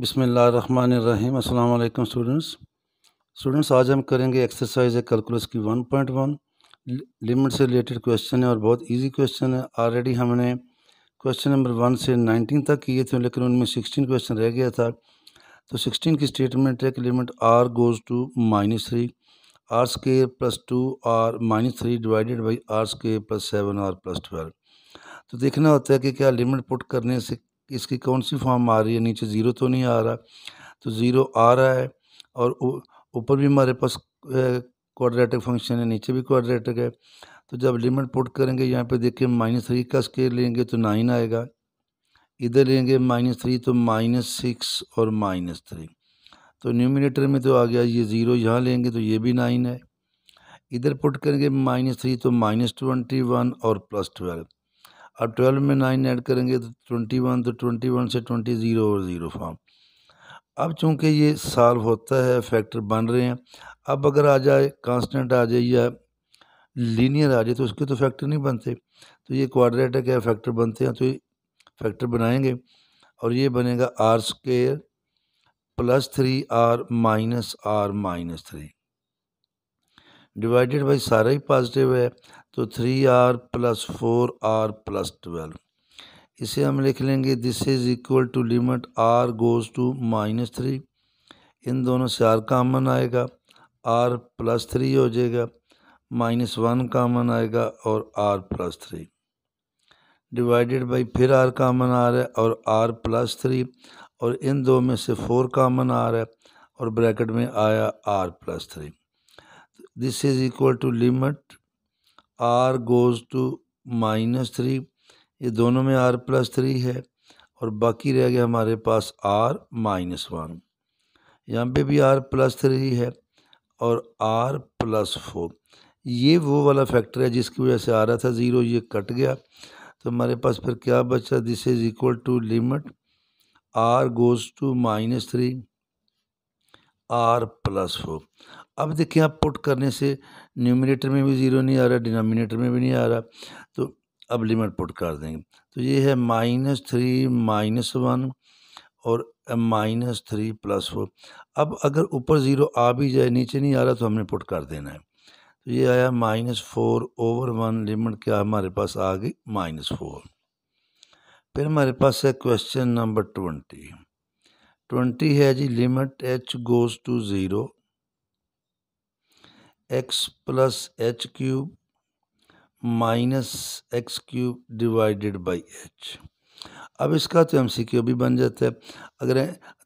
बिसमीम अल्लाम students students आज हम करेंगे एक्सरसाइज है कैलकुलस की 1.1 लिमिट से रिलेटेड क्वेश्चन है और बहुत इजी क्वेश्चन है ऑलरेडी हमने क्वेश्चन नंबर वन से 19 तक किए थे लेकिन उनमें 16 क्वेश्चन रह गया था तो 16 की स्टेटमेंट है कि limit r goes to minus three r square plus two r minus three divided by r square plus seven r plus twelve तो देखना होता है कि क्या लिमिट पुट करने से कि इसकी कौन सी फॉर्म आ रही है नीचे ज़ीरो तो नहीं आ रहा तो ज़ीरो आ रहा है और ऊपर भी हमारे पास क्वाड्रेटिक फंक्शन है नीचे भी क्वाड्रेटिक है तो जब लिमिट पुट करेंगे यहाँ पे देखिए माइनस थ्री का स्केयर लेंगे तो नाइन आएगा इधर लेंगे माइनस थ्री तो माइनस सिक्स और माइनस थ्री तो न्यूमिनेटर में तो आ गया ये ज़ीरो यहाँ लेंगे तो ये भी नाइन है इधर पुट करेंगे माइनस थ्री तो माइनस ट्वेंटी वन और प्लस ट्वेल्व अब ट्वेल्व में नाइन ऐड करेंगे तो ट्वेंटी वन तो ट्वेंटी वन से ट्वेंटी ज़ीरो और ज़ीरो फॉर्म अब चूंकि ये सॉल्व होता है फैक्टर बन रहे हैं अब अगर आ जाए कांस्टेंट आ जाए या लीनियर आ जाए तो उसके तो फैक्टर नहीं बनते तो ये क्वाड्रेटिक है फैक्टर बनते हैं तो ये फैक्टर बनाएंगे और ये बनेगा r square plus three r minus r minus three divided by सारा ही पॉजिटिव है तो three r plus four r plus twelve इसे हम लिख लेंगे this is equal to limit r goes to minus three इन दोनों से आर कामन आएगा आर प्लस थ्री हो जाएगा माइनस वन कामन आएगा और r plus three divided by फिर आर कामन आ रहा है और आर प्लस थ्री और इन दो में से फोर कामन आ रहा है और ब्रैकेट में आया r plus three this is equal to limit r goes to minus three ये दोनों में r प्लस थ्री है और बाकी रह गया हमारे पास r माइनस वन यहाँ पे भी r प्लस थ्री है और r प्लस फोर ये वो वाला फैक्टर है जिसकी वजह से आ रहा था ज़ीरो ये कट गया तो हमारे पास फिर क्या बचा this is equal to limit r goes to minus three r plus four अब देखिए आप पुट करने से न्यूमिनेटर में भी ज़ीरो नहीं आ रहा डिनोमिनेटर में भी नहीं आ रहा तो अब लिमिट पुट कर देंगे तो ये है माइनस थ्री माइनस वन और माइनस थ्री प्लस फोर अब अगर ऊपर ज़ीरो आ भी जाए नीचे नहीं आ रहा तो हमने पुट कर देना है तो ये आया minus four over one limit क्या हमारे पास आ गई माइनस फोर फिर हमारे पास है क्वेश्चन नंबर ट्वेंटी ट्वेंटी है जी limit H goes to zero x plus h cube minus x cube divided by h अब इसका तो एम सी क्यू भी बन जाता है अगर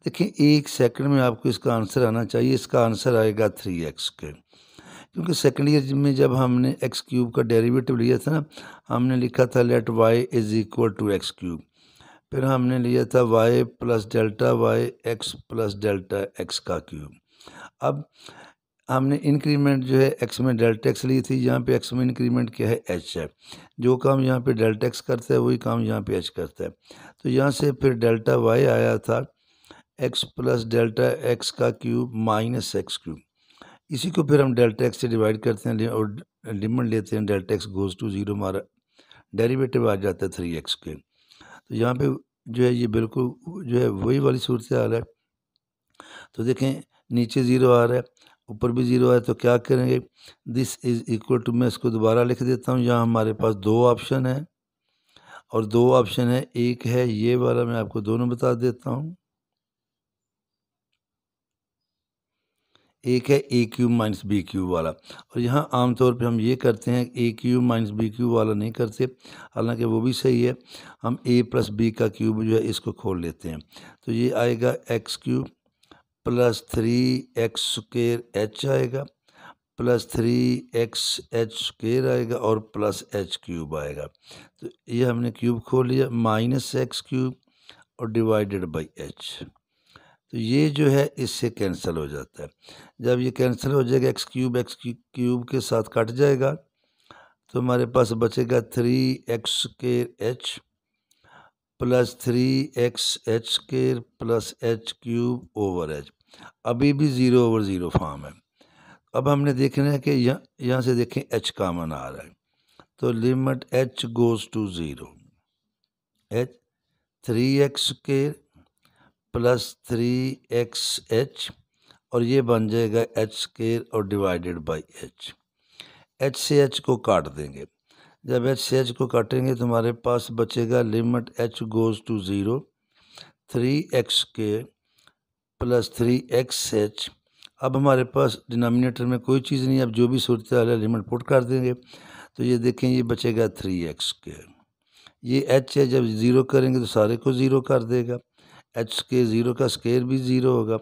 देखिए एक सेकंड में आपको इसका आंसर आना चाहिए इसका आंसर आएगा थ्री एक्स के क्योंकि सेकेंड ईयर में जब हमने एक्स क्यूब का डेरिवेटिव लिया था ना हमने लिखा था let y is equal to x cube फिर हमने लिया था y plus delta y x plus delta x का क्यूब अब हमने इंक्रीमेंट जो है एक्स में डेल्टा एक्स ली थी यहाँ पे एक्स में इंक्रीमेंट क्या है एच है जो काम यहाँ पे डेल्टा एक्स करता है वही काम यहाँ पे एच करता है तो यहाँ से फिर डेल्टा वाई आया था एक्स प्लस डेल्टा एक्स का क्यूब माइनस एक्स क्यूब इसी को फिर हम डेल्टा एक्स से डिवाइड करते हैं और लिमिट लेते हैं delta x goes to zero हमारा डेरीवेटिव आ जाता है थ्री एक्स के तो यहाँ पर जो है ये बिल्कुल जो है वही वाली सूरत हाल है तो देखें नीचे ज़ीरो आ रहा है ऊपर भी ज़ीरो है तो क्या करेंगे दिस इज़ इक्वल टू मैं इसको दोबारा लिख देता हूँ यहाँ हमारे पास दो ऑप्शन है और दो ऑप्शन है एक है ये वाला मैं आपको दोनों बता देता हूँ एक है a cube minus b cube वाला और यहाँ आमतौर पे हम ये करते हैं a cube minus b cube वाला नहीं करते हालांकि वो भी सही है हम ए प्लस बी का क्यूब जो है इसको खोल लेते हैं तो ये आएगा x cube plus three x square h आएगा plus three x h square आएगा और प्लस एच क्यूब आएगा तो ये हमने क्यूब खोल लिया माइनस एक्स क्यूब और डिवाइडेड बाई एच तो ये जो है इससे कैंसिल हो जाता है जब ये कैंसिल हो जाएगा एक्स क्यूब एक्स क्यूब के साथ कट जाएगा तो हमारे पास बचेगा थ्री एक्स के h plus three x h square plus h cube over h अभी भी ज़ीरो ओवर ज़ीरो फॉर्म है अब हमने देखना है कि यहाँ यहाँ से देखें एच कामन आ रहा है तो limit H goes to zero h three x square plus three x h और ये बन जाएगा एच स्केयर और डिवाइडेड बाई एच एच से एच को काट देंगे जब एच से एच को काटेंगे तो हमारे पास बचेगा limit H goes to zero three x के प्लस थ्री एक्स एच अब हमारे पास डिनोमिनेटर में कोई चीज़ नहीं अब जो भी सूरत है लिमिट पुट कर देंगे तो ये देखें ये बचेगा थ्री एक्स के ये एच है जब ज़ीरो करेंगे तो सारे को ज़ीरो कर देगा एच के ज़ीरो का स्केयर भी ज़ीरो होगा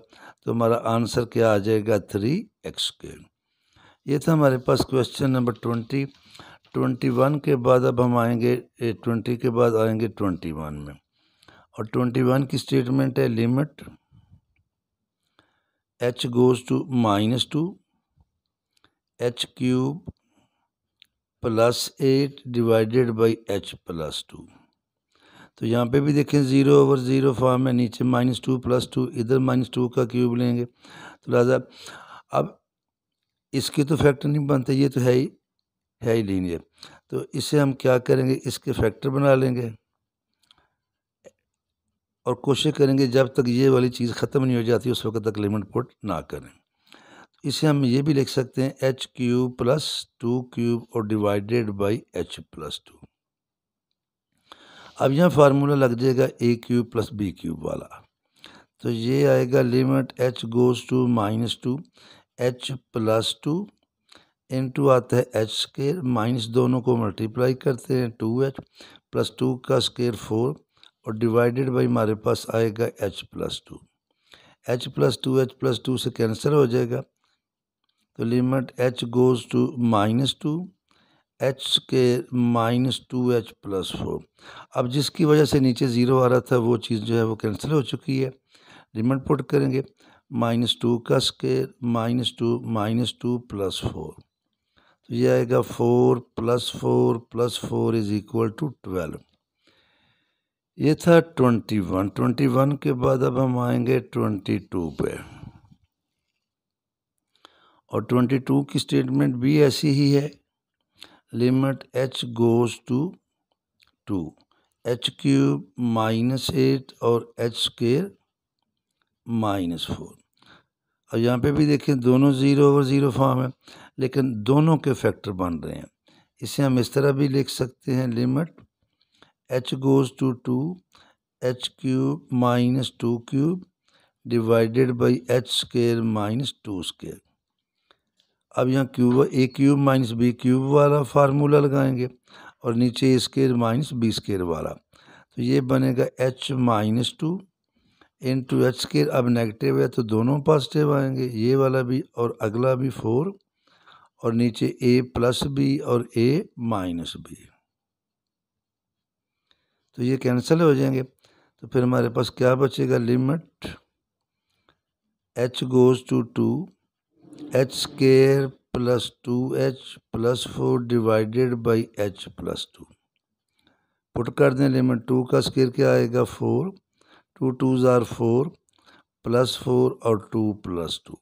तो हमारा आंसर क्या आ जाएगा थ्री एक्स के ये था हमारे पास question number twenty twenty one के बाद अब हम आएंगे ट्वेंटी के बाद आएंगे ट्वेंटी वन में और ट्वेंटी वन की स्टेटमेंट है limit H goes to minus two H cube plus eight divided by H plus two तो यहाँ पे भी देखें ज़ीरो ओवर ज़ीरो फॉर्म है नीचे माइनस टू प्लस टू इधर माइनस टू का क्यूब लेंगे तो लिहाजा अब इसके तो फैक्टर नहीं बनते ये तो है ही है ही लीनियर तो इसे हम क्या करेंगे इसके फैक्टर बना लेंगे और कोशिश करेंगे जब तक ये वाली चीज़ ख़त्म नहीं हो जाती उस वक्त तक लिमिट पुट ना करें इसे हम ये भी लिख सकते हैं H cube plus two cube और divided by H plus two अब यहाँ फार्मूला लग जाएगा A cube plus B cube वाला तो ये आएगा limit H goes to minus two H plus two into आता है एच स्केयर माइनस दोनों को मल्टीप्लाई करते हैं टू एच प्लस टू का स्केयर फोर और डिवाइडेड बाई हमारे पास आएगा H plus two H plus two H plus two से कैंसिल हो जाएगा तो limit H goes to minus two H के minus two H plus four अब जिसकी वजह से नीचे ज़ीरो आ रहा था वो चीज़ जो है वो कैंसिल हो चुकी है लिमिट पुट करेंगे माइनस टू का square minus two minus two plus four तो ये आएगा four plus four plus four is equal to twelve ये था ट्वेंटी वन ट्वेंटी वन के बाद अब हम आएंगे ट्वेंटी टू पे और ट्वेंटी टू की स्टेटमेंट भी ऐसी ही है limit H goes to two H cube minus eight और एच स्केयर माइनस फोर और यहाँ पे भी देखें दोनों ज़ीरो और ज़ीरो फॉर्म है लेकिन दोनों के फैक्टर बन रहे हैं इसे हम इस तरह भी लिख सकते हैं limit H goes to two H cube minus two cube divided by H square minus two square अब यहाँ cube A cube minus B cube वाला फार्मूला लगाएंगे और नीचे A square minus B square वाला तो ये बनेगा H minus two into H square अब नेगेटिव है तो दोनों पॉजिटिव आएंगे ये वाला भी और अगला भी फोर और नीचे ए प्लस बी और ए माइनस बी तो ये कैंसिल हो जाएंगे तो फिर हमारे पास क्या बचेगा limit H goes to two H square plus two H plus four divided by H plus two put कर दें लिमिट टू का स्केयर क्या आएगा फोर टू टू ज़ार फोर प्लस फोर और टू प्लस टू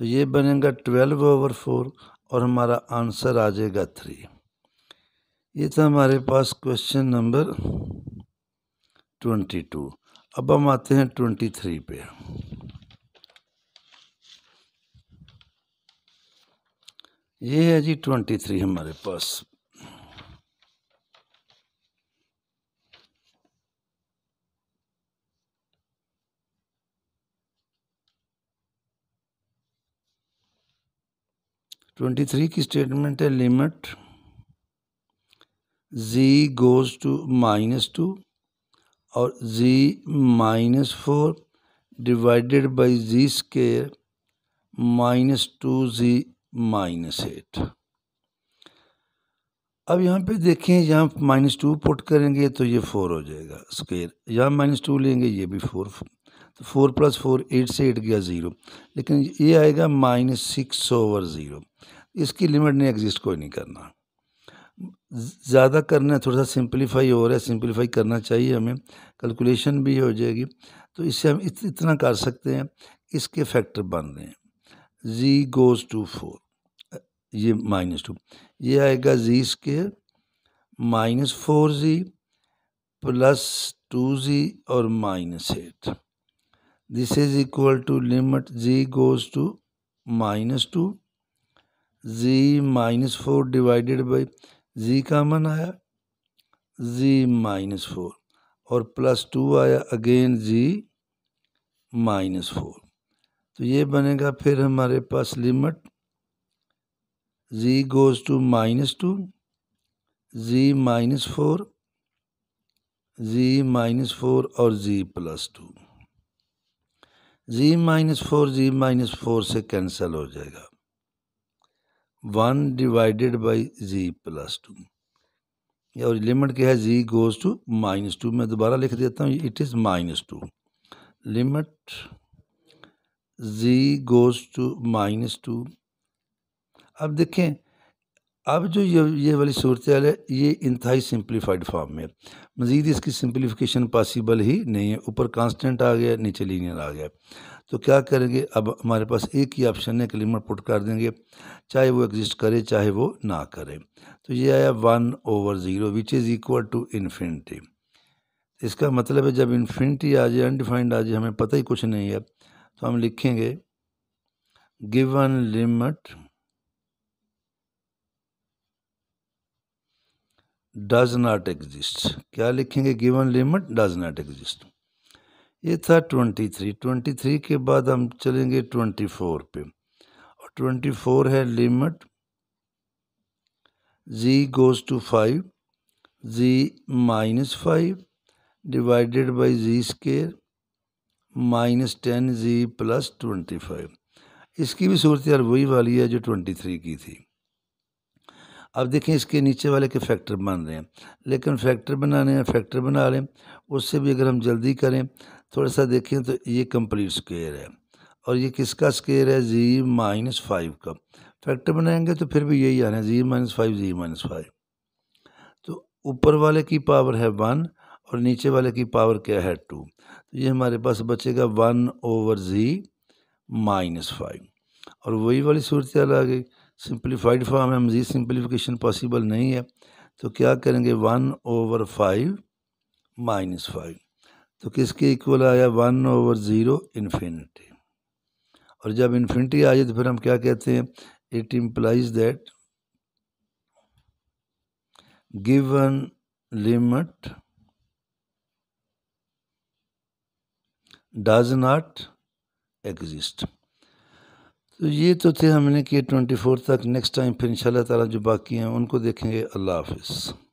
तो ये बनेगा ट्वेल्व ओवर फोर और हमारा आंसर आ जाएगा थ्री ये था हमारे पास क्वेश्चन नंबर ट्वेंटी टू अब हम आते हैं ट्वेंटी थ्री पे ये है जी ट्वेंटी थ्री हमारे पास ट्वेंटी थ्री की स्टेटमेंट है limit Z goes to minus two और Z minus four divided by Z square minus two Z minus eight अब यहाँ पे देखें यहाँ माइनस टू पुट करेंगे तो ये फोर हो जाएगा स्केयर यहाँ माइनस टू लेंगे ये भी फोर तो फोर प्लस फोर एट से एट गया ज़ीरो लेकिन ये आएगा माइनस सिक्स ओवर ज़ीरो इसकी लिमिट नहीं एग्जिस्ट कोई नहीं करना ज़्यादा करना थोड़ा सा सिंपलीफाई हो रहा है सिंपलीफाई करना चाहिए हमें कैलकुलेशन भी हो जाएगी तो इससे हम इत, इतना कर सकते हैं इसके फैक्टर बन रहे हैं जी गोज़ टू फोर ये माइनस टू ये आएगा Z square minus four Z plus two Z और minus eight this is equal to limit z goes to minus two z minus four divided by z common आया z minus four और plus two आया again z minus four तो ये बनेगा फिर हमारे पास limit z goes to minus two z minus four z minus four और z plus two Z minus four Z minus four से कैंसिल हो जाएगा one divided by Z plus two और लिमिट क्या है Z goes to minus two मैं दोबारा लिख देता हूँ it is minus two limit Z goes to minus two अब देखें अब जो ये ये वाली सूरत है ये इंतहाई सिंप्लीफाइड फॉर्म में मज़ीद इसकी सिंप्लीफिकेशन पॉसिबल ही नहीं है ऊपर कांस्टेंट आ गया नीचे लीनियर आ गया तो क्या करेंगे अब हमारे पास एक ही ऑप्शन है क्लीमर पुट कर देंगे चाहे वो एग्जिस्ट करे चाहे वो ना करे तो ये आया one over zero which is equal to infinity इसका मतलब है जब इन्फिनिटी आ जाए अनडिफाइंड आ जाए हमें पता ही कुछ नहीं है तो हम लिखेंगे given limit does not exist क्या लिखेंगे given limit does not exist ये था ट्वेंटी थ्री ट्वेंटी थ्री के बाद हम चलेंगे ट्वेंटी फोर पे और ट्वेंटी फोर है limit Z goes to five Z minus five divided by Z square minus ten Z plus twenty five इसकी भी सूरत वही वाली है जो ट्वेंटी थ्री की थी अब देखें इसके नीचे वाले के फैक्टर बन रहे हैं लेकिन फैक्टर बनाने हैं फैक्टर बना लें उससे भी अगर हम जल्दी करें थोड़ा सा देखें तो ये कंप्लीट स्केयर है और ये किसका स्केयर है जी माइनस फाइव का फैक्टर बनाएंगे तो फिर भी यही आना है Z minus five Z minus five तो ऊपर वाले की पावर है वन और नीचे वाले की पावर क्या है टू तो ये हमारे पास बचेगा one over Z minus five और वही वाली सूरत आ गई सिंप्लीफाइड फॉर्म है मज़ीद सिंप्लीफिकेशन पॉसिबल नहीं है तो क्या करेंगे one over five minus five तो किसके इक्वल आया वन ओवर ज़ीरो इन्फिनिटी और जब इन्फिनिटी आ जाए तो फिर हम क्या कहते हैं it implies that given limit does not exist तो ये तो थे हमने के ट्वेंटी फोर तक नेक्स्ट टाइम फिर इंशाल्लाह ताला जो बाकी हैं उनको देखेंगे अल्लाह हाफिज़